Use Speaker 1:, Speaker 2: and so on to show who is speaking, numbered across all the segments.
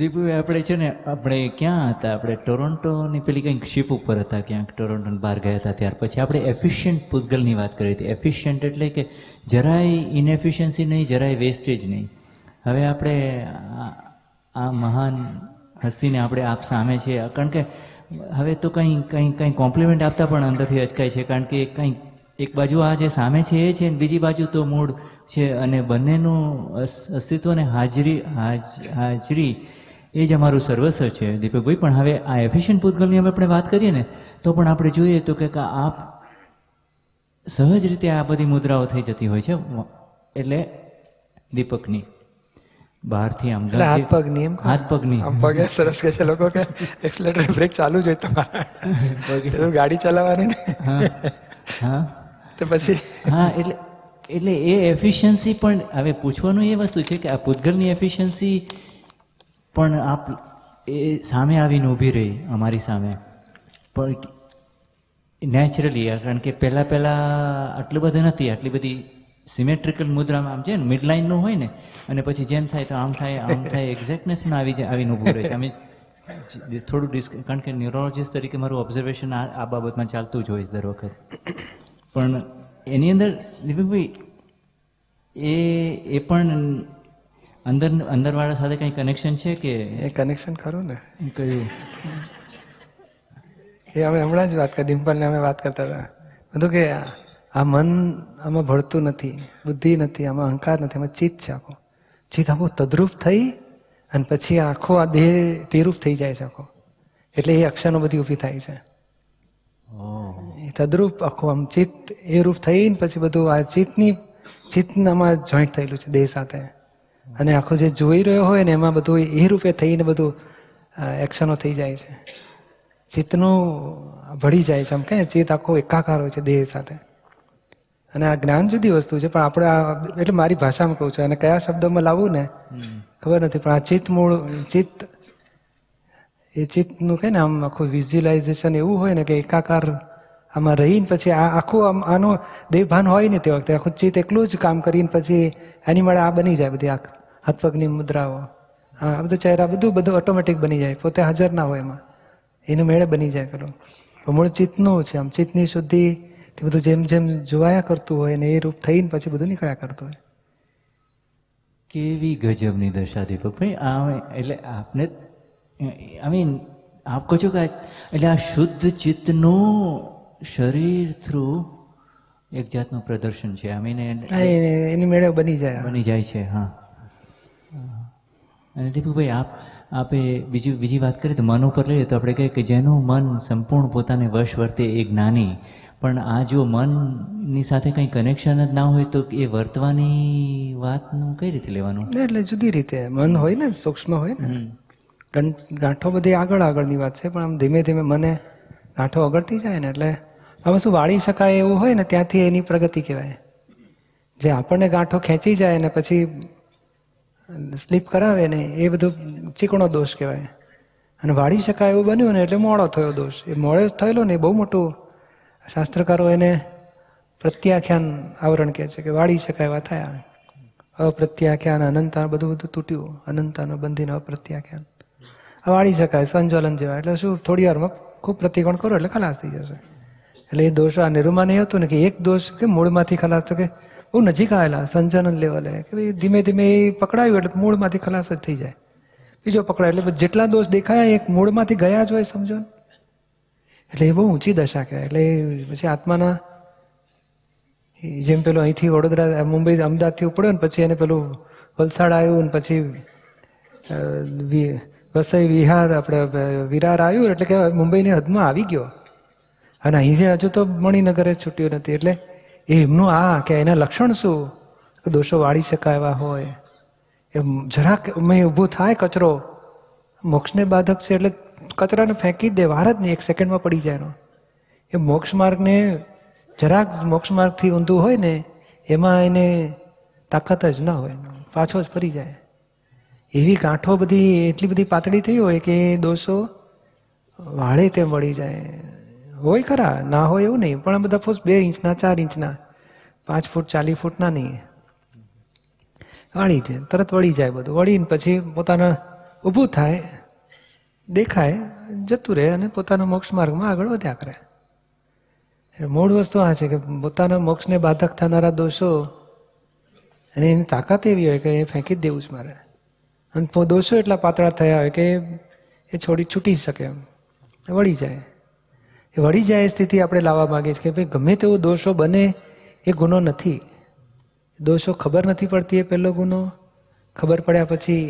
Speaker 1: દીપુભાઈ આપણે છે ને આપણે ક્યાં હતા આપણે ટોરોન્ટોની પેલી કંઈક શિપ ઉપર હતા ક્યાંક ટોરોન્ટો બહાર ગયા હતા ત્યાર પછી આપણે એફિશિયન્ટ પૂતગલની વાત કરી હતી એફિશિયન્ટ એટલે કે જરાય ઇનએફિશિયન્સી નહીં જરાય વેસ્ટેજ નહીં હવે આપણે આ મહાન હસ્તીને આપણે આપ સામે છે કારણ કે હવે તો કંઈ કંઈ કંઈ કોમ્પ્લિમેન્ટ આપતા પણ અંદરથી અચકાય છે કારણ કે કંઈ એક બાજુ આ જે સામે છે એ છે બીજી બાજુ તો મૂળ છે અને બંનેનું અસ્તિત્વ અને હાજરી હાજરી એ જ અમારું સર્વસ્વ છે દીપકભાઈ પણ હવે આ એફિશિયન્ટ પૂતગલની આપણે વાત કરીએ ને તો પણ આપણે જોઈએ તો કે આપ સહજ રીતે આ બધી મુદ્રાઓ થઈ જતી હોય છે એટલે દીપકની બહારથી આમ હાથ
Speaker 2: પગની એમ હાથ પગની પગે સરસ કે છે લોકો કે એક્સલેટર બ્રેક ચાલુ જ હોય તમારા ગાડી ચલાવવાની
Speaker 1: હા તો પછી હા એટલે એટલે એ એફિશિયન્સી પણ હવે પૂછવાનું એ વસ્તુ છે કે આ પૂતગલની એફિશિયન્સી પણ આપ એ સામે આવીને ઊભી રહી અમારી સામે પણ નેચરલી કારણ કે પહેલાં પહેલાં આટલું બધું નથી આટલી બધી સિમેટ્રિકલ મુદ્રામાં આમ છે ને મિડલાઇનનું હોય ને અને પછી જેમ થાય તો આમ થાય આમ થાય એક્ઝેક્ટનેસમાં આવી જાય આવીને ઊભું રહે છે અમે થોડું ડિસ્ક કારણ કે ન્યુરોલોજીસ્ટ તરીકે મારું ઓબ્ઝર્વેશન આ બાબતમાં ચાલતું જ હોય છે દર વખત પણ એની અંદર દીપકભાઈ એ એ પણ અંદર અંદરવાળા સાથે કંઈ કનેક્શન છે કે એ કનેક્શન ખરું ને કયું
Speaker 2: એ હવે હમણાં જ વાત કરી ડિમ્પલને અમે વાત કરતા હતા બધું કે આ મન આમાં ભળતું નથી બુદ્ધિ નથી આમાં અહંકાર નથી આમાં ચિત્ત છે આખો ચિત્ત આખો તદ્રુપ થઈ અને પછી આખો આ દેહ તેરૂપ થઈ જાય છે આખો એટલે એ અક્ષરો બધી ઊભી થાય છે તદ્રુપ આખું આમ ચિત્ત એ રૂપ થઈને પછી બધું આ ચિત્તની ચિત્તનામાં જોઈન્ટ થયેલું છે દેહ સાથે અને આખો જે જોઈ રહ્યો હોય ને એમાં બધું એ રૂપે થઈને બધું એક્શનો થઈ જાય છે ચિત્તનું ભળી જાય છે આમ કે ચિત્ત આખો એકાકાર હોય છે દેહ સાથે અને આ જ્ઞાન જુદી વસ્તુ છે પણ આપણે આ એટલે મારી ભાષામાં કહું છું અને કયા શબ્દોમાં લાવવું ને ખબર નથી પણ આ ચિત્ત મૂળ ચિત્ત એ ચિત્તનું કહે ને આમ આખું વિઝ્યુલાઇઝેશન એવું હોય ને કે એકાકાર આમાં રહીને પછી આ આખું આમ આનો દેવભાન હોય ને તે વખતે આખું ચિત્ત એકલું જ કામ કરીને પછી એની મળે આ બની જાય બધી આખ હાથપગની મુદ્રાઓ હા આ બધું ચહેરા બધું બધું ઓટોમેટિક બની જાય પોતે હાજર ના હોય એમાં એનું મેળે બની જાય પેલું મૂળ ચિત્તનું છે આમ ચિત્તની શુદ્ધિ તે બધું જેમ જેમ જોવાયા કરતું હોય ને એ રૂપ થઈને પછી બધું નીકળ્યા કરતું હોય
Speaker 1: કેવી ગજબની દશા ભાઈ આ એટલે આપને આઈ મીન આપ કહો છો કે એટલે આ શુદ્ધ ચિત્તનું શરીર થ્રુ એક જાતનું પ્રદર્શન છે આમ એને એની મેળે બની જાય બની જાય છે હા અને દીપુભાઈ આપ આપે બીજી બીજી વાત કરીએ તો મન ઉપર લઈએ તો આપણે કહીએ કે જેનું મન સંપૂર્ણ પોતાને વશ વર્તે એ જ્ઞાની પણ આ જો મનની સાથે કંઈ કનેક્શન જ ના હોય તો એ વર્તવાની વાતનું કઈ રીતે લેવાનું
Speaker 2: એટલે જુદી રીતે મન હોય ને સૂક્ષ્મ હોય ને ગાંઠો બધી આગળ આગળની વાત છે પણ આમ ધીમે ધીમે મને ગાંઠો અગળતી જાય ને એટલે આ વસ્તુ વાળી શકાય એવું હોય ને ત્યાંથી એની પ્રગતિ કહેવાય જે આપણને ગાંઠો ખેંચી જાય ને પછી સ્લીપ કરાવે ને એ બધું ચીકણો દોષ કહેવાય અને વાળી શકાય એવું બન્યું ને એટલે મોડો થયો દોષ એ મોડો થયેલો ને એ બહુ મોટું શાસ્ત્રકારો એને પ્રત્યાખ્યાન આવરણ કહે છે કે વાળી શકાય એવા થયા અપ્રત્યાખ્યાન અનંતા બધું બધું તૂટ્યું અનંતાનો બંધીને અપ્રત્યાખ્યાન વાળી શકાય સંજોલન જેવા એટલે શું થોડી વારમાં ખૂબ પ્રતિકોણ કરો એટલે ખલાસ થઈ જશે એટલે એ દોષ આ નિરૂમાને એ હતું ને કે એક દોષ કે મૂળમાંથી ખલાસ તો કે બહુ નજીક આવેલા સંચાલન લેવલે કે ભાઈ ધીમે ધીમે એ પકડાયું એટલે મૂળમાંથી ખલાસ જ થઈ જાય બીજો પકડાય એટલે જેટલા દોષ દેખાય એક મૂળમાંથી ગયા જ હોય સમજો એટલે એ બહુ ઊંચી દશા કહેવાય એટલે પછી આત્માના જેમ પેલું અહીંથી વડોદરા મુંબઈ અમદાવાદથી ઉપડ્યો ને પછી એને પેલું વલસાડ આવ્યું ને પછી વસઈ વિહાર આપણે વિરાર આવ્યું એટલે કે મુંબઈની હદમાં આવી ગયો અને અહીંથી હજુ તો મણિનગરે છૂટ્યું નથી એટલે એમનું આ કે એના લક્ષણ શું દોષો વાળી શકાય એવા હોય એમ જરાક મેં ઊભું થાય કચરો મોક્ષને બાધક છે એટલે કચરાને ફેંકી દે વાર જ નહીં એક સેકન્ડમાં પડી જાય એ મોક્ષ માર્ગને જરાક મોક્ષ માર્ગથી ઊંધું હોય ને એમાં એને તાકાત જ ના હોય પાછો જ ફરી જાય એવી ગાંઠો બધી એટલી બધી પાતળી થઈ હોય કે દોષો વાળે તે મળી જાય હોય ખરા ના હોય એવું નહીં પણ બધા ફૂસ બે ઇંચના ચાર ઇંચના પાંચ ફૂટ ચાલી ફૂટના નહીં અણી છે તરત વળી જાય બધું વળીને પછી પોતાના ઊભું થાય દેખાય જતું રહે અને પોતાના મોક્ષ માર્ગમાં આગળ વધ્યા કરે મૂળ વસ્તુ આ છે કે પોતાના મોક્ષને બાધક થનારા દોષો અને એની તાકાત એવી હોય કે એ ફેંકી જ દેવું છે મારે અને દોષો એટલા પાતળા થયા હોય કે એ છોડી છૂટી શકે એમ વળી જાય એ વળી જાય એ સ્થિતિ આપણે લાવવા માગીએ છીએ કે ભાઈ ગમે તેવો દોષો બને એ ગુનો નથી દોષો ખબર નથી પડતી એ પહેલો ગુનો ખબર પડ્યા પછી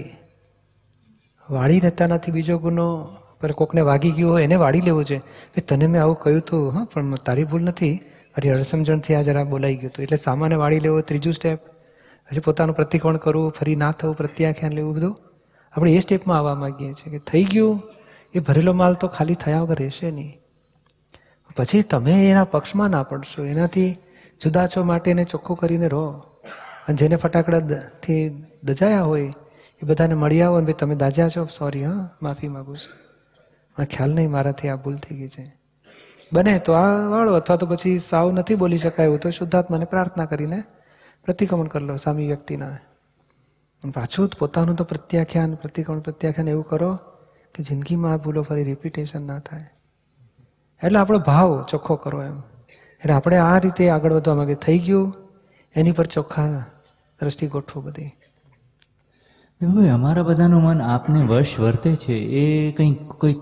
Speaker 2: વાળી રહેતા નથી બીજો ગુનો પર કોકને વાગી ગયો હોય એને વાળી લેવું છે ભાઈ તને મેં આવું કહ્યું હતું હા પણ તારી ભૂલ નથી મારી અડસમજણથી આ જરા બોલાઈ ગયું હતું એટલે સામાન્ય વાળી લેવો ત્રીજું સ્ટેપ પછી પોતાનું પ્રતિકોણ કરવું ફરી ના થવું પ્રત્યાખ્યાન લેવું બધું આપણે એ સ્ટેપમાં આવવા માગીએ છીએ કે થઈ ગયું એ ભરેલો માલ તો ખાલી થયા વગર રહેશે નહીં પછી તમે એના પક્ષમાં ના પડશો એનાથી જુદા છો માટે એને ચોખ્ખું કરીને રહો અને જેને ફટાકડાથી દજાયા હોય એ બધાને મળી આવો અને ભાઈ તમે દાજ્યા છો સોરી હા માફી માગું છું મને ખ્યાલ નહીં મારાથી આ ભૂલ થઈ ગઈ છે બને તો આ વાળો અથવા તો પછી સાવ નથી બોલી શકાય એવું તો શુદ્ધાત્માને પ્રાર્થના કરીને પ્રતિક્રમણ કરી લો સામી વ્યક્તિના પાછું જ પોતાનું તો પ્રત્યાખ્યાન પ્રતિક્રમણ પ્રત્યાખ્યાન એવું કરો કે જિંદગીમાં આ ભૂલો ફરી રિપીટેશન ના થાય એટલે આપણો ભાવ ચોખ્ખો કરો એમ એટલે આપણે આ રીતે આગળ વધવા માંગે થઈ ગયું એની પર ચોખ્ખા દ્રષ્ટિ ગોઠવું બધી
Speaker 1: ભાઈ અમારા બધાનું મન આપને વશ વર્તે છે એ કંઈક કોઈ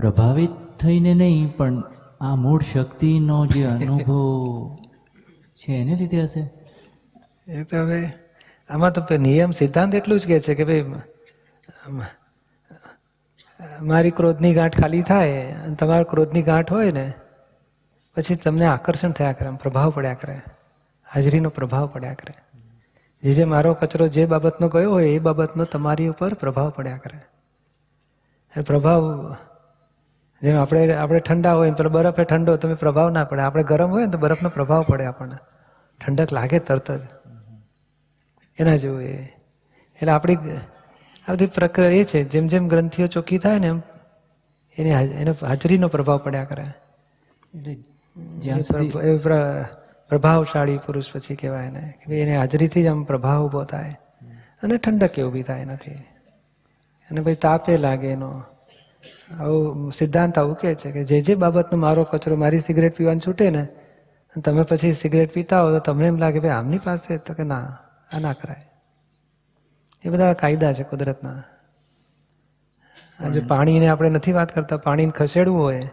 Speaker 1: પ્રભાવિત થઈને નહીં પણ આ મૂળ શક્તિનો જે અનુભવ છે એને લીધે હશે
Speaker 2: એ તો હવે આમાં તો નિયમ સિદ્ધાંત એટલું જ કહે છે કે ભાઈ મારી ક્રોધની ગાંઠ ખાલી થાય અને તમારા ક્રોધની ગાંઠ હોય ને પછી તમને આકર્ષણ થયા કરે પ્રભાવ પડ્યા કરે હાજરીનો પ્રભાવ પડ્યા કરે જે જે મારો કચરો જે બાબતનો ગયો હોય એ બાબતનો તમારી ઉપર પ્રભાવ પડ્યા કરે અને પ્રભાવ જેમ આપણે આપણે ઠંડા હોય પેલો બરફ એ ઠંડો તમે પ્રભાવ ના પડે આપણે ગરમ હોય ને તો બરફનો પ્રભાવ પડે આપણને ઠંડક લાગે તરત જ એના જેવું એ એટલે આપણી આ બધી પ્રક્રિયા એ છે જેમ જેમ ગ્રંથિઓ ચોખ્ખી થાય ને એમ એની એને હાજરીનો પ્રભાવ પડ્યા કરે પ્રભાવશાળી પુરુષ પછી કહેવાય એને કે ભાઈ એની હાજરીથી જ આમ પ્રભાવ ઉભો થાય અને ઠંડક એ ઉભી થાય એનાથી અને ભાઈ તાપે લાગે એનો આવું સિદ્ધાંત આવું કે છે કે જે જે બાબતનો મારો કચરો મારી સિગરેટ પીવાનું છૂટે ને તમે પછી સિગરેટ પીતા હો તો તમને એમ લાગે ભાઈ આમની પાસે તો કે ના આ ના કરાય એ બધા કાયદા છે કુદરતના આજે પાણીને આપણે નથી વાત કરતા પાણીને ખસેડવું હોય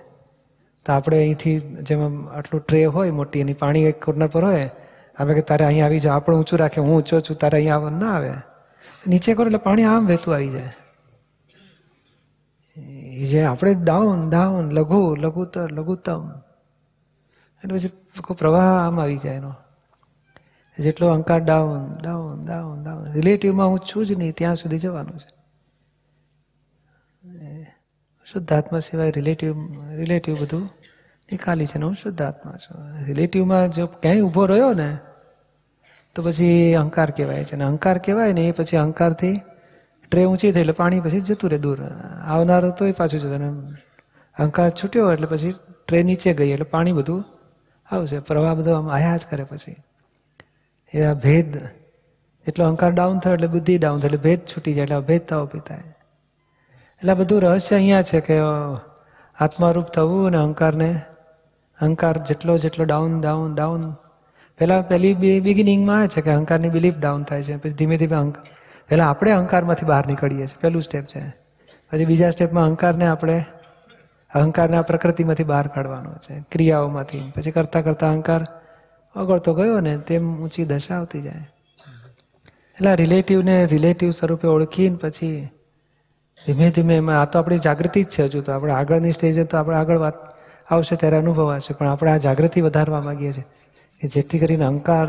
Speaker 2: તો આપણે અહીંથી જેમાં આટલું ટ્રે હોય મોટી એની પાણી એક કોર્નર પર હોય આપણે કે તારે અહીંયા આવી જાવ આપણે ઊંચું રાખે હું ઊંચો છું તારે અહીંયા આવવાનું ના આવે નીચે કરો એટલે પાણી આમ વહેતું આવી જાય જે આપણે ડાઉન ડાઉન લઘુ લઘુતર લઘુત્તમ એટલે પછી પ્રવાહ આમ આવી જાય એનો જેટલો અહંકાર ડાઉન ડાઉન ડાઉન ડાઉન રિલેટિવમાં હું છું જ નહીં ત્યાં સુધી જવાનું છે શુદ્ધ આત્મા સિવાય રિલેટિવ રિલેટિવ બધું નિકાલી છે ને હું શુદ્ધ આત્મા છું રિલેટિવમાં જો ક્યાંય ઊભો રહ્યો ને તો પછી અહંકાર કહેવાય છે ને અહંકાર કહેવાય ને એ પછી અહંકારથી ટ્રે ઊંચી થઈ એટલે પાણી પછી જતું રહે દૂર આવનારો તો એ પાછું જતું અહંકાર છૂટ્યો એટલે પછી ટ્રે નીચે ગઈ એટલે પાણી બધું આવશે પ્રવાહ બધો આમ આયા જ કરે પછી એ આ ભેદ એટલો અહંકાર ડાઉન થયો એટલે બુદ્ધિ ડાઉન થાય એટલે ભેદ છૂટી જાય એટલે અભેદ થવો પિતાય એટલે બધું રહસ્ય અહીંયા છે કે આત્મારૂપ થવું અને અહંકારને અહંકાર જેટલો જેટલો ડાઉન ડાઉન ડાઉન પહેલાં પહેલી બિગિનિંગમાં આવે છે કે અહંકારની બિલીફ ડાઉન થાય છે પછી ધીમે ધીમે અંક પહેલાં આપણે અહંકારમાંથી બહાર નીકળીએ છીએ પહેલું સ્ટેપ છે પછી બીજા સ્ટેપમાં અહંકારને આપણે અહંકારને આ પ્રકૃતિમાંથી બહાર કાઢવાનો છે ક્રિયાઓમાંથી પછી કરતાં કરતાં અહંકાર તો ગયો ને તેમ ઊંચી દશા આવતી જાય એટલે રિલેટિવને રિલેટિવ સ્વરૂપે ઓળખીને પછી ધીમે ધીમે એમાં આ તો આપણી જાગૃતિ જ છે હજુ તો આપણે આગળની સ્ટેજે તો આપણે આગળ વાત આવશે ત્યારે અનુભવાશે પણ આપણે આ જાગૃતિ વધારવા માંગીએ છીએ કે જેથી કરીને અહંકાર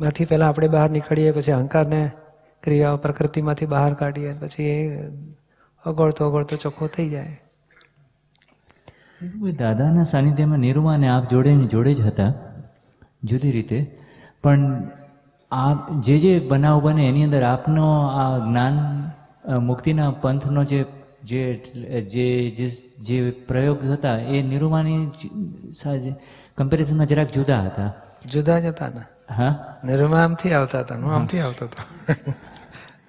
Speaker 2: માંથી પહેલા આપણે બહાર નીકળીએ પછી અહંકારને ક્રિયાઓ પ્રકૃતિમાંથી બહાર કાઢીએ પછી એ અગળતો અગળતો ચોખ્ખો થઈ જાય
Speaker 1: દાદાના સાનિધ્યમાં નિરૂમા અને આપ જોડે જોડે જ હતા જુદી રીતે પણ આપ જે જે બનાવ બને એની અંદર આપનો આ જ્ઞાન મુક્તિના પંથનો જે જે જે જે પ્રયોગ હતા એ નિરૂમાની કમ્પેરિઝનમાં જરાક જુદા હતા જુદા જ હતા ને હા નિરૂમા આમથી આવતા હતા હું આમથી આવતો હતો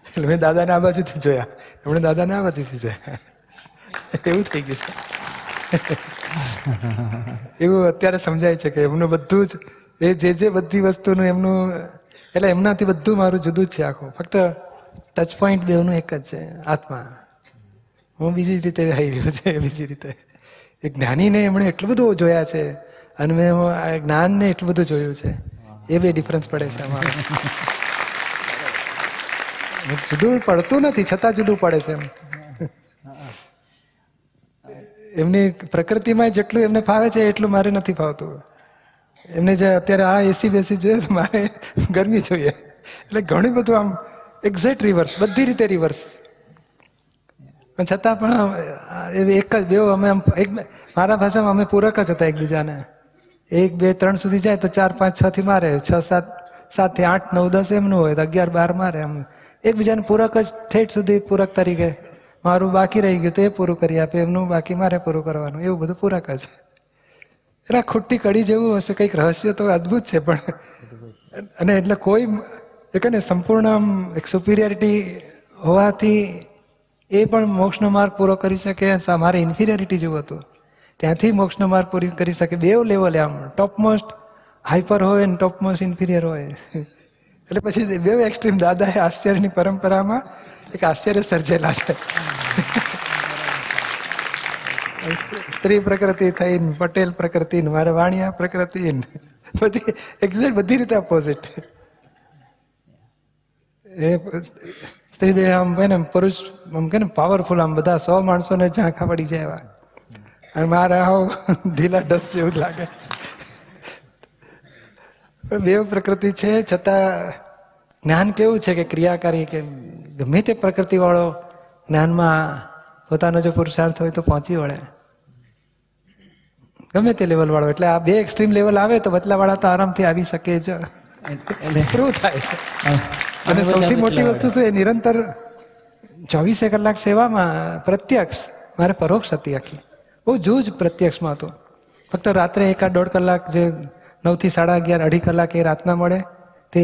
Speaker 2: એટલે મેં દાદાને આ બાજુથી જોયા એમણે દાદાને આ બાજુથી જોયા
Speaker 1: એવું થઈ ગયું
Speaker 2: છે એવું અત્યારે સમજાય છે કે એમનું બધું જ એ જે જે બધી વસ્તુનું એમનું એટલે એમનાથી બધું મારું જુદું જ છે આખું ફક્ત ટચ પોઈન્ટ બેનું એક જ છે આત્મા હું બીજી રીતે થઈ રહ્યો છે બીજી રીતે એ જ્ઞાનીને એમણે એટલું બધું જોયા છે અને મેં જ્ઞાનને એટલું બધું જોયું છે એ બે ડિફરન્સ પડે છે અમારો જુદું પડતું નથી છતાં જુદું પડે છે એમ એમની પ્રકૃતિમાં જેટલું એમને ફાવે છે એટલું મારે નથી ફાવતું એમને જે અત્યારે આ એસી બેસી જોઈએ તો મારે ગરમી જોઈએ એટલે ઘણું બધું આમ એક્ઝેક્ટ રિવર્સ બધી રીતે રિવર્સ પણ છતાં પણ એક જ બેવ અમે એક મારા ભાષામાં અમે પૂરક જ હતા એકબીજાને એક બે ત્રણ સુધી જાય તો ચાર પાંચ છ થી મારે છ સાત સાત થી આઠ નવ દસ એમનું હોય તો અગિયાર બાર મારે એમ એકબીજાને પૂરક જ ઠેઠ સુધી પૂરક તરીકે મારું બાકી રહી ગયું તો એ પૂરું કરી આપે એમનું બાકી મારે પૂરું કરવાનું એવું બધું પૂરા કરશે એટલે આ ખુટ્ટી કડી જેવું હશે કંઈક રહસ્ય તો અદભુત છે પણ અને એટલે કોઈ એ ને સંપૂર્ણ આમ એક સુપિરિયરિટી હોવાથી એ પણ મોક્ષનો માર્ગ પૂરો કરી શકે મારે ઇન્ફિરિયરિટી જેવું હતું ત્યાંથી મોક્ષનો માર્ગ પૂરી કરી શકે બે લેવલે આમ ટોપ મોસ્ટ હાઈપર હોય ટોપ મોસ્ટ ઇન્ફિરિયર હોય એટલે પછી બે એક્સ્ટ્રીમ દાદાએ આશ્ચર્યની પરંપરામાં એક આશ્ચર્ય સર્જેલા છે સ્ત્રી પ્રકૃતિ થઈને પટેલ પ્રકૃતિ મારે વાણિયા પ્રકૃતિ બધી એક્ઝેક્ટ બધી રીતે ઓપોઝિટ એ સ્ત્રી દેહ આમ કહે ને પુરુષ આમ કે ને પાવરફુલ આમ બધા સો માણસોને ઝાંખા પડી જાય એવા અને મારે આવ ઢીલા ડસ જેવું લાગે બે પ્રકૃતિ છે છતાં જ્ઞાન કેવું છે કે ક્રિયાકારી કે ગમે તે પ્રકૃતિવાળો જ્ઞાનમાં પોતાનો જો પુરુષાર્થ હોય તો પહોંચી વળે ગમે તે લેવલ વાળો એટલે આ બે એક્સ્ટ્રીમ લેવલ આવે તો બદલા વાળા તો આરામથી આવી શકે જ થાય છે અને સૌથી મોટી વસ્તુ શું એ નિરંતર ચોવીસે કલાક સેવામાં પ્રત્યક્ષ મારે પરોક્ષ હતી આખી બહુ જૂજ પ્રત્યક્ષમાં હતો ફક્ત રાત્રે એકાદ દોઢ કલાક જે નવથી સાડા અગિયાર અઢી કલાક એ રાતના મળે તે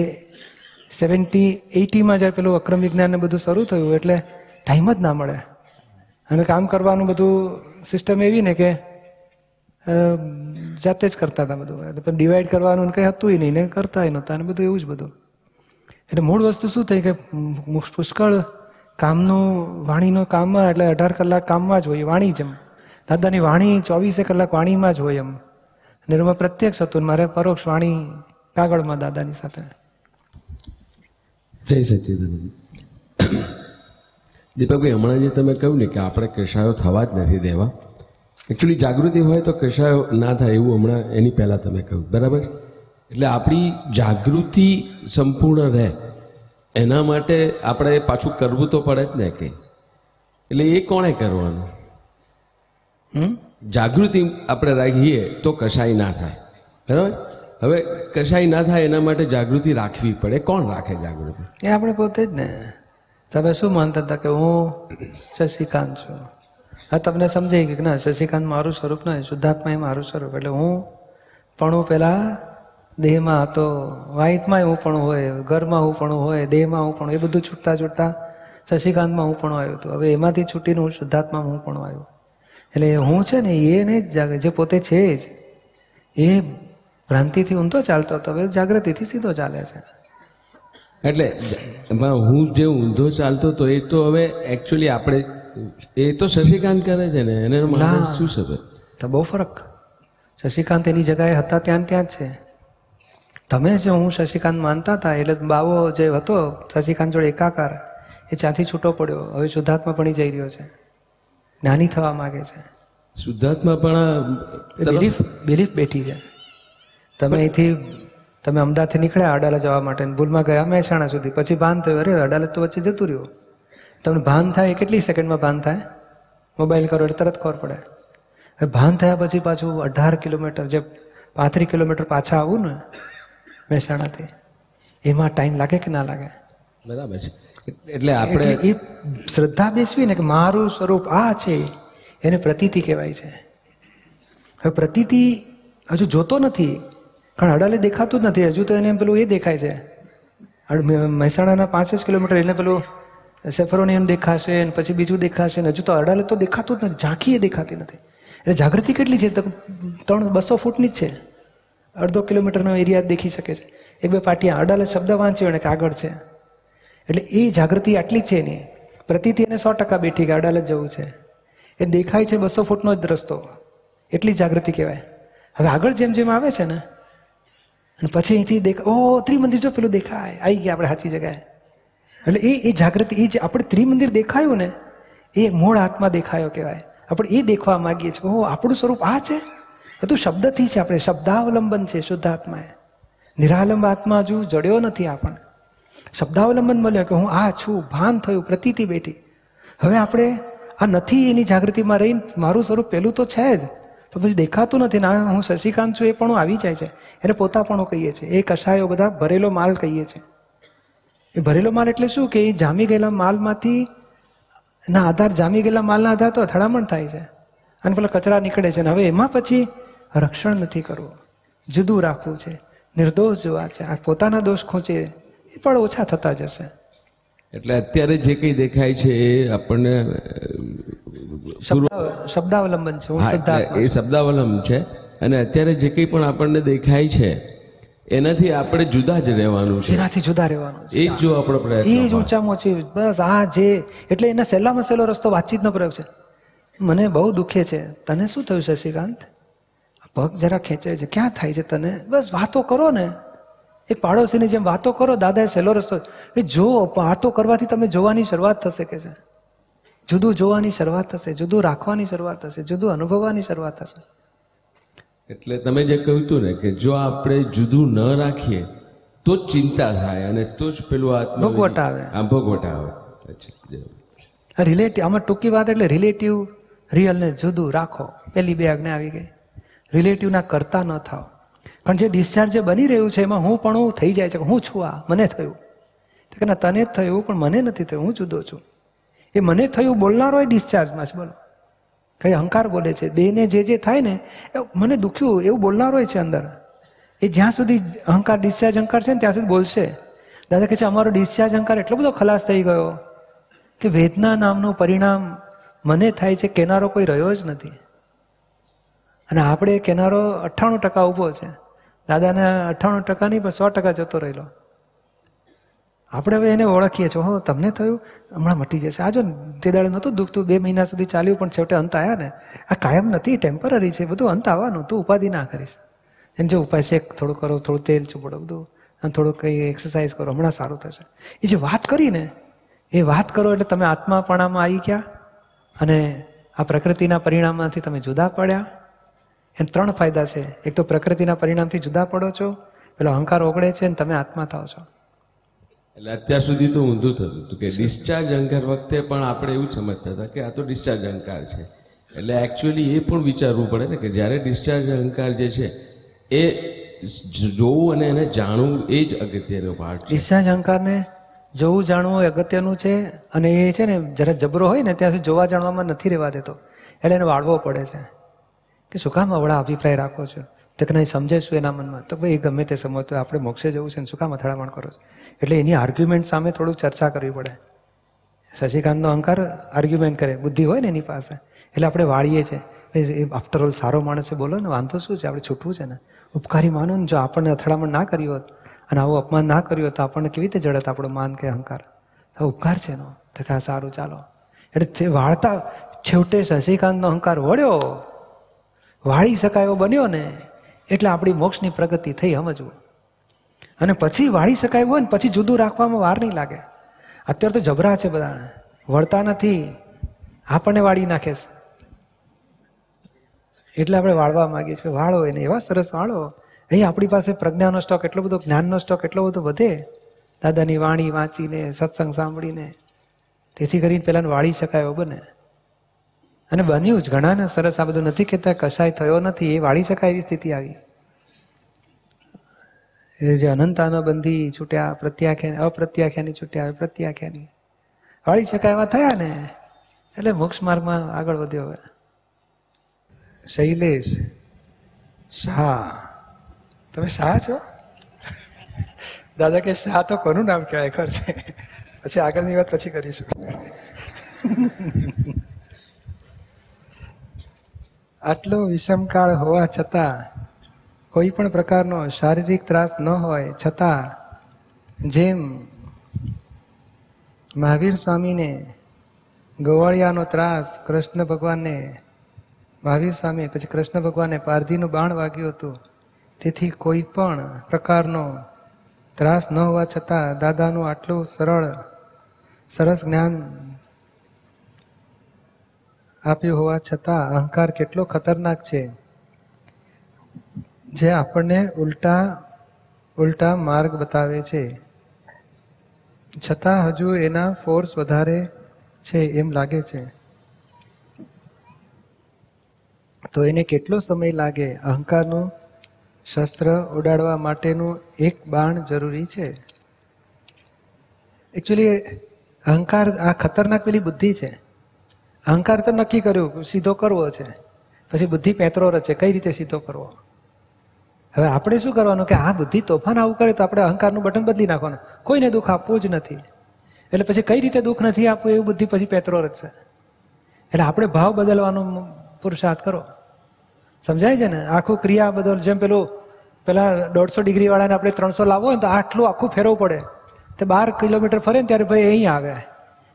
Speaker 2: સેવન્ટી એટીમાં જ્યારે પેલું અક્રમ વિજ્ઞાન બધું શરૂ થયું એટલે ટાઈમ જ ના મળે અને કામ કરવાનું બધું સિસ્ટમ એવી ને કે જાતે જ કરતા હતા બધું એટલે પણ ડિવાઈડ કરવાનું કંઈ હતું નહીં ને કરતા નહોતા અને બધું એવું જ બધું એટલે મૂળ વસ્તુ શું થઈ કે પુષ્કળ કામનું વાણીનું કામમાં એટલે અઢાર કલાક કામમાં જ હોય વાણી જેમ દાદાની વાણી ચોવીસે કલાક વાણીમાં જ હોય એમ અને એમાં પ્રત્યક્ષ હતું મારે પરોક્ષ વાણી કાગળમાં દાદાની
Speaker 3: સાથે જય સચિદાનંદ દીપકભાઈ હમણાં જે તમે કહ્યું ને કે આપણે કશાયો થવા જ નથી દેવા એકચ્યુઅલી જાગૃતિ હોય તો કશાયો ના થાય એવું હમણાં એની પહેલાં તમે કહ્યું બરાબર એટલે આપણી જાગૃતિ સંપૂર્ણ રહે એના માટે આપણે પાછું કરવું તો પડે જ ને કે એટલે એ કોણે કરવાનું જાગૃતિ આપણે રાખીએ તો કશાય ના થાય બરાબર હવે કશાય ના થાય એના માટે જાગૃતિ રાખવી પડે કોણ રાખે જાગૃતિ એ આપણે પોતે જ ને તમે શું માનતા હતા કે
Speaker 2: હું શશિકાંત છું હા તમને સમજાઈ ગયું કે ના શશિકાંત મારું સ્વરૂપ નહીં શુદ્ધાત્મા એ મારું સ્વરૂપ એટલે હું પણ હું પેલા દેહમાં હતો વાઇફમાં હું પણ હોય ઘરમાં હું પણ હોય દેહમાં હું પણ એ બધું છૂટતા છૂટતા શશિકાંતમાં હું પણ આવ્યું હતું હવે એમાંથી છૂટીને હું શુદ્ધાત્મા હું પણ આવ્યો એટલે હું છે ને એને જ જે પોતે છે જ એ ભ્રાંતિથી ઊંધો ચાલતો હતો હવે જાગૃતિથી સીધો
Speaker 3: ચાલે છે એટલે એમાં હું જે ઊંધો ચાલતો હતો એ તો હવે એકચ્યુઅલી આપણે એ તો શશિકાંત કરે છે ને એને શું છે તો બહુ ફરક શશિકાંત એની જગાએ હતા ત્યાં ત્યાં જ છે તમે જે હું
Speaker 2: શશિકાંત માનતા હતા એટલે બાવો જે હતો શશિકાંત જોડે એકાકાર એ ચાથી છૂટો પડ્યો હવે શુદ્ધાત્મા પણ જઈ રહ્યો છે નાની થવા માગે છે શુદ્ધાત્મા પણ બિલીફ બિલીફ બેઠી છે તમે અહીંથી તમે અમદાવાદથી નીકળ્યા અડાલજ જવા માટે ભૂલમાં ગયા મહેસાણા સુધી પછી ભાન થયું અરે અડાલજ તો વચ્ચે જતું રહ્યું તમને ભાન થાય કેટલી સેકન્ડમાં ભાન થાય મોબાઈલ કરો એટલે તરત ખબર પડે હવે ભાન થયા પછી પાછું અઢાર કિલોમીટર જે પાંત્રીસ કિલોમીટર પાછા આવું ને મહેસાણાથી એમાં ટાઈમ લાગે કે ના લાગે
Speaker 3: બરાબર છે એટલે આપણે એ
Speaker 2: શ્રદ્ધા બેસવી ને કે મારું સ્વરૂપ આ છે એને પ્રતીતિ કહેવાય છે હવે પ્રતીતિ હજુ જોતો નથી પણ હડાલે દેખાતું જ નથી હજુ તો એને પેલું એ દેખાય છે મહેસાણાના પાંચ જ કિલોમીટર એટલે પેલું સેફરોનિયન દેખાશે ને પછી બીજું દેખાશે ને હજુ તો અડાલે તો દેખાતું જ નથી ઝાંખી એ દેખાતી નથી એટલે જાગૃતિ કેટલી છે ત્રણ બસો ફૂટની જ છે અડધો કિલોમીટરનો એરિયા દેખી શકે છે એક બે પાટિયા અડાલે શબ્દ વાંચ્યો એને કાગળ છે એટલે એ જાગૃતિ આટલી છે એની પ્રતિથી એને સો ટકા બેઠી કે અડાલે જવું છે એ દેખાય છે બસો ફૂટનો જ રસ્તો એટલી જાગૃતિ કહેવાય હવે આગળ જેમ જેમ આવે છે ને અને પછી અહીંથી દેખા ઓ ત્રિમંદિર જો પેલું દેખાય આવી ગયા આપણે સાચી જગ્યાએ એટલે એ એ જાગૃતિ એ જે આપણે ત્રિમંદિર દેખાયું ને એ મૂળ હાથમાં દેખાયો કહેવાય આપણે એ દેખવા માંગીએ છીએ ઓહો આપણું સ્વરૂપ આ છે બધું શબ્દથી છે આપણે શબ્દાવલંબન છે શુદ્ધ આત્માએ નિરાલંબ આત્મા હજુ જડ્યો નથી આપણને શબ્દાવલંબન મળ્યો કે હું આ છું ભાન થયું પ્રતીતિ બેઠી હવે આપણે આ નથી એની જાગૃતિમાં રહીને મારું સ્વરૂપ પેલું તો છે જ તો પછી દેખાતું નથી ના હું શશિકાંત છું એ પણ આવી જાય છે એને પોતાપણું કહીએ છીએ એ કસાયો બધા ભરેલો માલ કહીએ છીએ એ ભરેલો માલ એટલે શું કે એ જામી ગયેલા માલમાંથી ના આધાર જામી ગયેલા માલના આધાર તો અથડામણ થાય છે અને પેલા કચરા નીકળે છે અને હવે એમાં પછી રક્ષણ નથી કરવું જુદું રાખવું છે નિર્દોષ જોવા છે આ પોતાના દોષ ખૂંચે એ પણ ઓછા થતા જશે
Speaker 3: એટલે અત્યારે જે કંઈ દેખાય છે એ આપણને શબ્દાવલંબન છે એ શબ્દાવલંબ છે અને અત્યારે જે કંઈ પણ આપણને દેખાય છે એનાથી આપણે જુદા જ રહેવાનું છે એનાથી જુદા રહેવાનું એ જ જો આપણો પ્રયત્ન એ જ
Speaker 2: ઊંચામાં ઊંચી બસ આ જે એટલે એના સહેલામાં સહેલો રસ્તો વાતચીતનો પ્રયોગ છે મને બહુ દુઃખે છે તને શું થયું છે શ્રીકાંત પગ જરા ખેંચે છે ક્યાં થાય છે તને બસ વાતો કરો ને એ પાડોશીની જેમ વાતો કરો દાદાએ સહેલો રસ્તો એ જો વાતો કરવાથી તમે જોવાની શરૂઆત થશે કે છે જુદું જોવાની શરૂઆત થશે જુદું રાખવાની શરૂઆત થશે જુદું અનુભવવાની શરૂઆત થશે
Speaker 3: એટલે તમે જે કહ્યું હતું ને કે જો આપણે જુદું ન રાખીએ તો જ ચિંતા થાય અને તો જ પેલું આત્મ ભોગવટ આવે આ ભોગવટ આવે
Speaker 2: રિલેટિવ આમાં ટૂંકી વાત એટલે રિલેટિવ રિયલને જુદું રાખો પેલી બે આજ્ઞા આવી ગઈ રિલેટિવના કરતા ન થાવ પણ જે ડિસ્ચાર્જ જે બની રહ્યું છે એમાં હું પણ હું થઈ જાય છે હું છું આ મને થયું તો કે ના તને જ થયું પણ મને નથી થયું હું જુદો છું એ મને થયું બોલનારો ડિસ્ચાર્જમાં છે બોલો કઈ અહંકાર બોલે છે દેહને જે જે થાય ને એ મને દુખ્યું એવું બોલનારો છે અંદર એ જ્યાં સુધી અહંકાર ડિસ્ચાર્જ અહંકાર છે ને ત્યાં સુધી બોલશે દાદા કહે છે અમારો ડિસ્ચાર્જ અહંકાર એટલો બધો ખલાસ થઈ ગયો કે વેદના નામનું પરિણામ મને થાય છે કેનારો કોઈ રહ્યો જ નથી અને આપણે કેનારો અઠ્ઠાણું ટકા ઊભો છે દાદાને અઠ્ઠાણું ટકા નહીં પણ સો ટકા જતો રહેલો આપણે હવે એને ઓળખીએ છીએ હો તમને થયું હમણાં મટી જશે આજો ને તે દાડે નહોતું દુખતું બે મહિના સુધી ચાલ્યું પણ છેવટે અંત આવ્યા ને આ કાયમ નથી ટેમ્પરરી છે બધું અંત આવવાનું તું ઉપાધિ ના કરીશ એને જો ઉપાય છે થોડું કરો થોડું તેલ ચૂપડો બધું અને થોડું કંઈ એક્સરસાઇઝ કરો હમણાં સારું થશે એ જે વાત કરીને એ વાત કરો એટલે તમે આત્માપણામાં આવી ગયા અને આ પ્રકૃતિના પરિણામમાંથી તમે જુદા પડ્યા એમ ત્રણ ફાયદા છે એક તો પ્રકૃતિના પરિણામથી જુદા પડો છો પેલો અહંકાર ઓગળે છે ને તમે આત્મા થાવ છો
Speaker 3: એટલે અત્યાર સુધી તો ઊંધું થતું હતું કે ડિસ્ચાર્જ અહંકાર વખતે પણ આપણે એવું સમજતા હતા કે આ તો ડિસ્ચાર્જ અહંકાર છે એટલે એકચ્યુઅલી એ પણ વિચારવું પડે ને કે જ્યારે ડિસ્ચાર્જ અહંકાર જે છે એ જોવું અને એને જાણવું એ જ અગત્યનો ભાગ ડિસ્ચાર્જ અહંકારને જોવું જાણવું એ અગત્યનું છે અને એ છે ને જ્યારે
Speaker 2: જબરો હોય ને ત્યાં સુધી જોવા જાણવામાં નથી રહેવા દેતો એટલે એને વાળવો પડે છે કે શું કામ અવળા અભિપ્રાય રાખો છો તો કે નહીં સમજાઈશું એના મનમાં તો ભાઈ એ ગમે તે સમજતો આપણે મોક્ષે જવું છે ને શું અથડામણ કરો છો એટલે એની આર્ગ્યુમેન્ટ સામે થોડુંક ચર્ચા કરવી પડે શશિકાંતનો અહંકાર આર્ગ્યુમેન્ટ કરે બુદ્ધિ હોય ને એની પાસે એટલે આપણે વાળીએ છીએ આફ્ટર ઓલ સારો માણસે બોલો ને વાંધો શું છે આપણે છૂટવું છે ને ઉપકારી માનો ને જો આપણને અથડામણ ના કર્યું હોત અને આવું અપમાન ના કર્યું હોત તો આપણને કેવી રીતે જડત આપણો માન કે અહંકાર ઉપકાર છે એનો તો કે સારું ચાલો એટલે વાળતા છેવટે શશિકાંતનો અહંકાર વળ્યો વાળી શકાય એવો બન્યો ને એટલે આપણી મોક્ષની પ્રગતિ થઈ સમજવું અને પછી વાળી શકાય હોય ને પછી જુદું રાખવામાં વાર નહીં લાગે અત્યારે તો જબરા છે બધાને વળતા નથી આપણને વાળી નાખે છે એટલે આપણે વાળવા માંગીએ છીએ વાળો એને એવા સરસ વાળો અહીં આપણી પાસે પ્રજ્ઞાનો સ્ટોક એટલો બધો જ્ઞાનનો સ્ટોક એટલો બધો વધે દાદાની વાણી વાંચીને સત્સંગ સાંભળીને તેથી કરીને પેલાને વાળી શકાય એવો બને અને બન્યું જ ઘણાને સરસ આ બધું નથી કહેતા કશાય થયો નથી એ વાળી શકાય એવી સ્થિતિ આવી એ જે અનંતાનો બંધી છૂટ્યા પ્રત્યાખ્યા અપ્રત્યાખ્યાની છૂટ્યા પ્રત્યાખ્યાની વાળી શકાય એવા થયા ને એટલે મોક્ષ માર્ગમાં આગળ વધ્યો હવે શૈલેષ શાહ તમે શાહ છો દાદા કે શાહ તો કોનું નામ કહેવાય ખર છે પછી આગળની વાત પછી કરીશું આટલો વિષમકાળ હોવા છતાં કોઈ પણ પ્રકારનો શારીરિક ત્રાસ ન હોય છતાં જેમ મહાવીર સ્વામીને ગોવાળિયાનો ત્રાસ કૃષ્ણ ભગવાનને મહાવીર સ્વામી પછી કૃષ્ણ ભગવાને પારધીનું બાણ વાગ્યું હતું તેથી કોઈ પણ પ્રકારનો ત્રાસ ન હોવા છતાં દાદાનું આટલું સરળ સરસ જ્ઞાન આપ્યું હોવા છતાં અહંકાર કેટલો ખતરનાક છે જે આપણને ઉલટા ઉલટા માર્ગ બતાવે છે છતાં હજુ એના ફોર્સ વધારે છે એમ લાગે છે તો એને કેટલો સમય લાગે અહંકારનું શસ્ત્ર ઉડાડવા માટેનું એક બાણ જરૂરી છે એકચ્યુઅલી અહંકાર આ ખતરનાક પેલી બુદ્ધિ છે અહંકાર તો નક્કી કર્યું સીધો કરવો છે પછી બુદ્ધિ પેંતરો રચે કઈ રીતે સીધો કરવો હવે આપણે શું કરવાનું કે આ બુદ્ધિ તોફાન આવું કરે તો આપણે અહંકારનું બટન બદલી નાખવાનું કોઈને દુઃખ આપવું જ નથી એટલે પછી કઈ રીતે દુઃખ નથી આપવું એવું બુદ્ધિ પછી પેંતરો રચશે એટલે આપણે ભાવ બદલવાનો પુરુષાર્થ કરો સમજાય છે ને આખું ક્રિયા બદલ જેમ પેલું પેલા દોઢસો ડિગ્રી વાળાને આપણે ત્રણસો લાવવો હોય તો આટલું આખું ફેરવવું પડે તો બાર કિલોમીટર ફરે ને ત્યારે ભાઈ અહીં આવે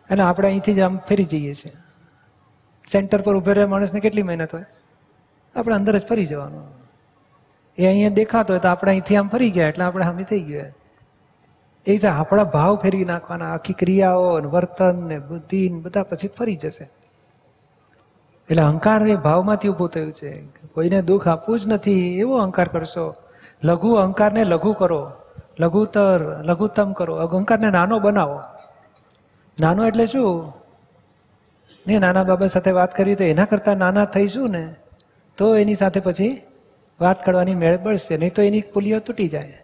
Speaker 2: અને આપણે અહીંથી જ આમ ફેરી જઈએ છીએ સેન્ટર પર ઉભે રહે માણસને કેટલી મહેનત હોય આપણે અંદર જ ફરી જવાનું એ અહીંયા દેખાતો હોય તો આપણે અહીંથી આમ ફરી ગયા એટલે આપણે હામી થઈ ગયા એ રીતે આપણા ભાવ ફેરવી નાખવાના આખી ક્રિયાઓ ને વર્તન ને બુદ્ધિ ને બધા પછી ફરી જશે એટલે અહંકાર એ ભાવમાંથી ઉભો થયું છે કોઈને દુઃખ આપવું જ નથી એવો અહંકાર કરશો લઘુ અહંકારને લઘુ કરો લઘુતર લઘુત્તમ કરો અહંકારને નાનો બનાવો નાનો એટલે શું ને નાના બાબા સાથે વાત કરી તો એના કરતાં નાના થઈશું ને તો એની સાથે પછી વાત કરવાની મેળ બળશે નહીં તો એની પુલીઓ તૂટી જાય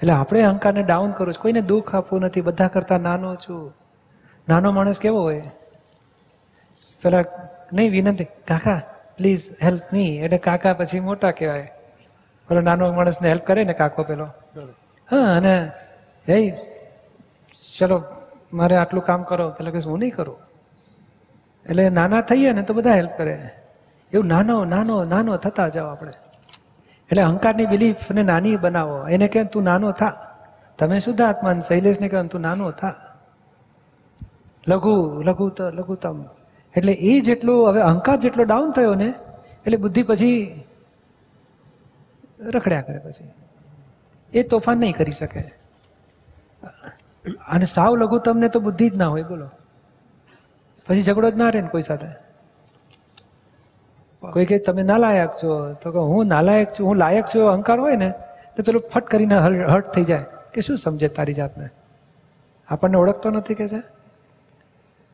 Speaker 2: એટલે આપણે અહંકારને ડાઉન કરવું છે કોઈને દુઃખ આપવું નથી બધા કરતાં નાનો છું નાનો માણસ કેવો હોય પેલા નહીં વિનંતી કાકા પ્લીઝ હેલ્પ મી એટલે કાકા પછી મોટા કહેવાય પેલો નાનો માણસને હેલ્પ કરે ને કાકો પેલો હા અને હે ચલો મારે આટલું કામ કરો પેલા કહે હું નહીં કરું એટલે નાના થઈએ ને તો બધા હેલ્પ કરે એવું નાનો નાનો નાનો થતા જાઓ આપણે એટલે અહંકારની બિલીફને નાની બનાવો એને કહે તું નાનો થા તમે શુદ્ધ આત્માન શૈલેષને કહે તું નાનો થા લઘુ લઘુત લઘુત્તમ એટલે એ જેટલું હવે અહંકાર જેટલો ડાઉન થયો ને એટલે બુદ્ધિ પછી રખડ્યા કરે પછી એ તોફાન નહીં કરી શકે અને સાવ લઘુત્તમને તો બુદ્ધિ જ ના હોય બોલો પછી ઝઘડો જ ના રહે ને કોઈ સાથે કોઈ કે તમે ના લાયક છો તો કે હું નાલાયક છું હું લાયક છું એવો અહંકાર હોય ને તો પેલું ફટ કરીને હર્ટ થઈ જાય કે શું સમજે તારી જાતને આપણને ઓળખતો નથી કે છે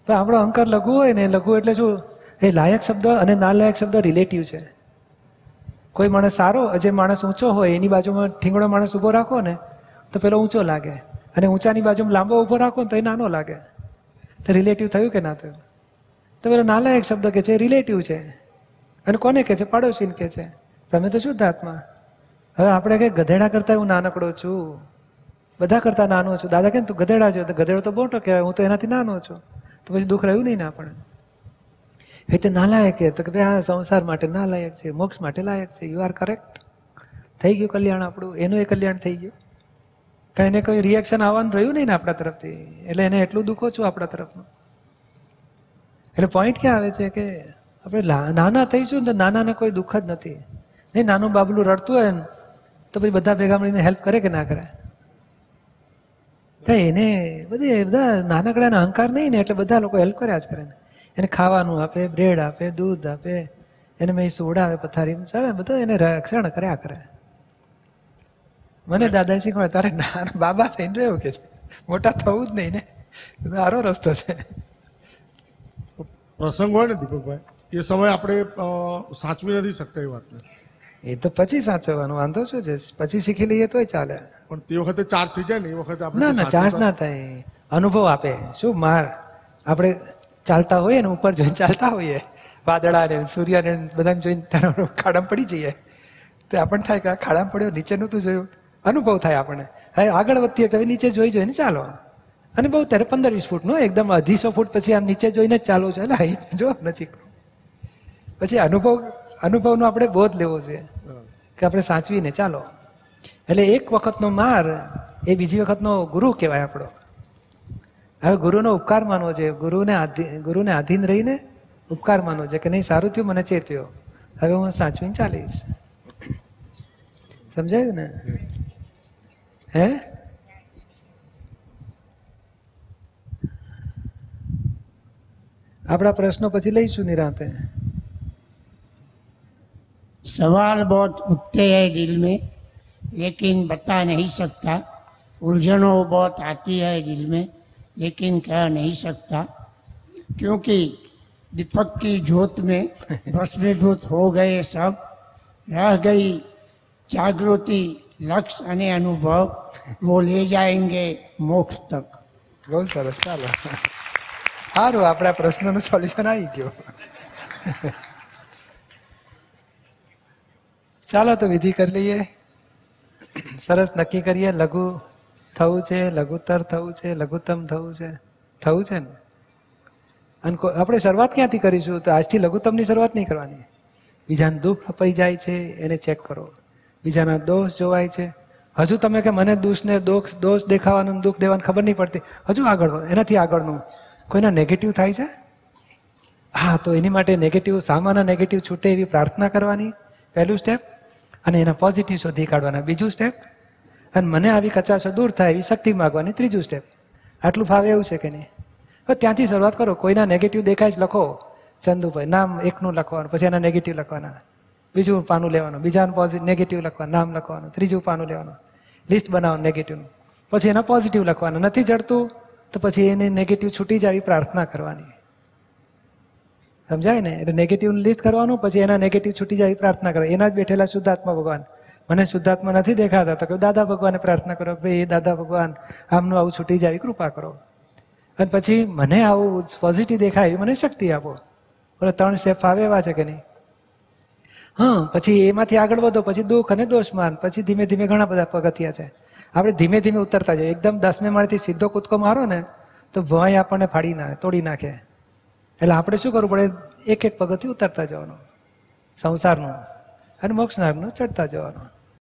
Speaker 2: પણ આપણો અહંકાર લઘુ હોય ને લઘુ એટલે શું એ લાયક શબ્દ અને ના લાયક શબ્દ રિલેટિવ છે કોઈ માણસ સારો જે માણસ ઊંચો હોય એની બાજુમાં ઠીંગડો માણસ ઊભો રાખો ને તો પેલો ઊંચો લાગે અને ઊંચાની બાજુમાં લાંબો ઊભો રાખો ને તો એ નાનો લાગે તો રિલેટિવ થયું કે ના થયું તો પેલો નાલાયક શબ્દ કે છે રિલેટિવ છે અને કોને કે છે પાડોશીને કે છે તમે તો શુદ્ધ આત્મા હવે આપણે કે ગધેડા કરતા હું નાનકડો છું બધા કરતા નાનો છું દાદા કે તું ગધેડા છે તો ગધેડો તો મોટો કહેવાય હું તો એનાથી નાનો છું તો પછી દુઃખ રહ્યું નહીં ને આપણને એ તે નાલાયક છે તો કે ભાઈ આ સંસાર માટે નાલાયક છે મોક્ષ માટે લાયક છે યુ આર કરેક્ટ થઈ ગયું કલ્યાણ આપણું એનું એ કલ્યાણ થઈ ગયું કઈ ને કોઈ રિએક્શન આવવાનું રહ્યું નહીં ને આપણા તરફથી એટલે એને એટલું દુઃખો છું આપણા તરફનું એટલે પોઈન્ટ ક્યાં આવે છે કે આપણે નાના થઈશું તો નાનાને કોઈ દુઃખ જ નથી નહીં નાનું બાબલું રડતું હોય ને તો પછી બધા ભેગા મળીને હેલ્પ કરે કે ના કરે કઈ એને બધી બધા નાનકડાના અહંકાર નહીં ને એટલે બધા લોકો હેલ્પ કર્યા જ કરે ને એને ખાવાનું આપે બ્રેડ આપે દૂધ આપે એને મેં સોડા આવે પથારી ચાલે બધા એને રક્ષણ કર્યા કરે મને દાદા શીખવાડે તારે નાના બાબા થઈને રહ્યો કે છે મોટા થવું જ નહીં ને સારો રસ્તો છે પ્રસંગ હોય ને દીપકભાઈ એ સમય આપણે સાચવી નથી શકતા એ વાતને એ તો પછી સાચવવાનું વાંધો શું છે પછી શીખી લઈએ તોય ચાલે પણ તે વખતે ચાર્જ થઈ જાય ને એ વખતે આપણે ના ના ચાર્જ ના થાય અનુભવ આપે શું માર આપણે ચાલતા હોઈએ ને ઉપર જોઈને ચાલતા હોઈએ વાદળા ને સૂર્ય ને બધાને જોઈને ખાડામાં પડી જઈએ તો આપણને થાય કે આ ખાડામાં પડ્યો નીચે નહોતું જોયું અનુભવ થાય આપણે હવે આગળ વધતી વખતે નીચે જોઈ જોઈને ચાલો અને બહુ ત્યારે પંદર વીસ ફૂટનો એકદમ અઢીસો ફૂટ પછી આમ નીચે જોઈને જ ચાલવું છે હાઈટ જો નજીક પછી અનુભવ અનુભવનો આપણે બોધ લેવો છે કે આપણે સાચવીને ચાલો એટલે એક વખતનો માર એ બીજી વખતનો ગુરુ કહેવાય આપણો હવે ગુરુનો ઉપકાર માનવો છે ગુરુને આધીન ગુરુને આધીન રહીને ઉપકાર માનવો છે કે નહીં સારું થયું મને ચેત્યો હવે હું સાચવીને ચાલીશ समझाएगा ना है આપણા પ્રશ્નો પછી લઈશું નિરાંતે सवाल बहुत उठते है दिल में लेकिन बता नहीं सकता उलझनों बहुत आती है दिल में लेकिन कह नहीं सकता क्योंकि दीपक की जोत में भस्मीभूत हो गए सब रह गई જાગૃતિ લક્ષ અને અનુભવ વો લે જાયંગે મોક્ષ તક બહુ સરસ ચાલો સારું આપણા પ્રશ્નનું સોલ્યુશન આવી ગયો ચાલો તો વિધિ કરી લઈએ સરસ નક્કી કરીએ લઘુ થવું છે લઘુત્તર થવું છે લઘુત્તમ થવું છે થવું છે ને અને આપણે શરૂઆત ક્યાંથી કરીશું તો આજથી લઘુત્તમની શરૂઆત નહીં કરવાની બીજાને દુઃખ અપાઈ જાય છે એને ચેક કરો બીજાના દોષ જોવાય છે હજુ તમે કે મને દોષને દોષ દોષ દેખાવાનું દુઃખ દેવાનું ખબર નહીં પડતી હજુ આગળ એનાથી આગળનું કોઈના નેગેટિવ થાય છે હા તો એની માટે નેગેટિવ સામાના નેગેટિવ છૂટે એવી પ્રાર્થના કરવાની પહેલું સ્ટેપ અને એના પોઝિટિવ શોધી કાઢવાના બીજું સ્ટેપ અને મને આવી કચાશો દૂર થાય એવી શક્તિ માગવાની ત્રીજું સ્ટેપ આટલું ફાવે એવું છે કે નહીં હવે ત્યાંથી શરૂઆત કરો કોઈના નેગેટિવ દેખાય જ લખો ચંદુભાઈ નામ એકનું લખવાનું પછી એના નેગેટિવ લખવાના બીજું પાનું લેવાનું બીજાનું પોઝિટિવ નેગેટિવ લખવાનું નામ લખવાનું ત્રીજું પાનું લેવાનું લિસ્ટ બનાવવાનું નેગેટિવનું પછી એના પોઝિટિવ લખવાનું નથી જડતું તો પછી એને નેગેટિવ છૂટી જાય પ્રાર્થના કરવાની સમજાય ને એટલે નેગેટિવ લિસ્ટ કરવાનું પછી એના નેગેટિવ છૂટી જાય પ્રાર્થના કરવા એના જ બેઠેલા શુદ્ધાત્મા ભગવાન મને શુદ્ધાત્મા નથી દેખાતા તો દાદા ભગવાને પ્રાર્થના કરો ભાઈ દાદા ભગવાન આમનું આવું છૂટી જાય કૃપા કરો અને પછી મને આવું પોઝિટિવ દેખાય મને શક્તિ આપો ત્રણ સ્ટેપ ફાવે એવા છે કે નહીં હા પછી એમાંથી આગળ વધો પછી દુઃખ અને દોષમાન પછી ધીમે ધીમે ઘણા બધા પગથિયા છે આપણે ધીમે ધીમે ઉતરતા જઈએ એકદમ દસમે માળથી સીધો કૂદકો મારો ને તો ભય આપણને ફાડી નાખે તોડી નાખે એટલે આપણે શું કરવું પડે એક એક પગથી ઉતરતા જવાનું સંસારનું અને મોક્ષનારનું ચડતા જવાનું